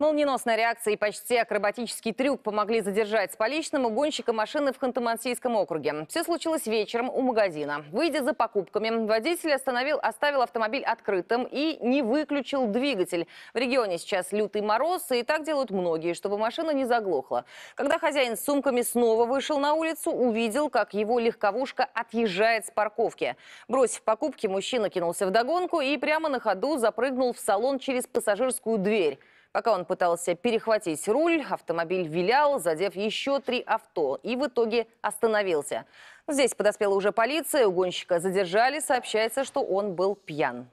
Молниеносная реакция и почти акробатический трюк помогли задержать с поличным угонщика машины в Ханты-Мансийском округе. Все случилось вечером у магазина. Выйдя за покупками, водитель остановил, оставил автомобиль открытым и не выключил двигатель. В регионе сейчас лютый мороз, и так делают многие, чтобы машина не заглохла. Когда хозяин с сумками снова вышел на улицу, увидел, как его легковушка отъезжает с парковки. Бросив покупки, мужчина кинулся в догонку и прямо на ходу запрыгнул в салон через пассажирскую дверь. Пока он пытался перехватить руль, автомобиль вилял, задев еще три авто и в итоге остановился. Здесь подоспела уже полиция, угонщика задержали, сообщается, что он был пьян.